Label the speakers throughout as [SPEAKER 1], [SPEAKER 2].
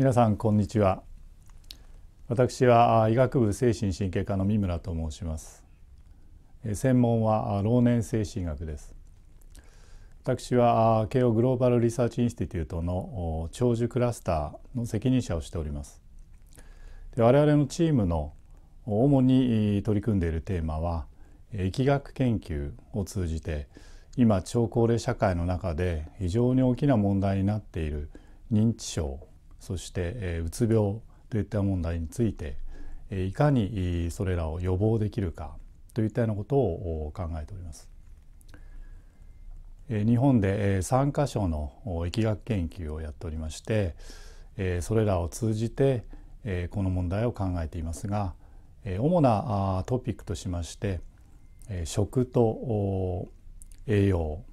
[SPEAKER 1] 皆さんこんにちは私は医学部精神神経科の三村と申します専門は老年精神学です私は慶応グローバルリサーチインスティテュートの長寿クラスターの責任者をしておりますで我々のチームの主に取り組んでいるテーマは疫学研究を通じて今超高齢社会の中で非常に大きな問題になっている認知症そして、えうつ病といった問題について、えいかにそれらを予防できるかといったようなことを考えております。日本で3箇所の疫学研究をやっておりましてそれらを通じてこの問題を考えていますが主なトピックとしまして食と栄養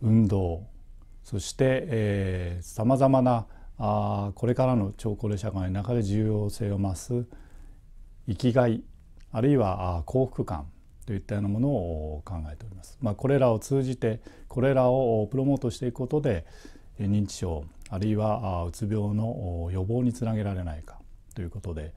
[SPEAKER 1] 運動そしてさまざまなあこれからの超高齢社会の中で重要性を増す生きがいあるいは幸福感といったようなものを考えております。まあ、これらを通じてこれらをプロモートしていくことで認知症あるいはうつ病の予防につなげられないかということで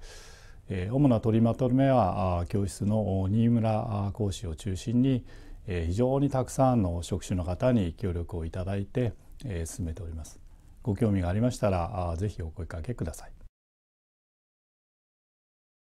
[SPEAKER 1] 主な取りまとめは教室の新村講師を中心に非常にたくさんの職種の方に協力をいただいて進めております。ご興味がありましたらぜひお声掛けください。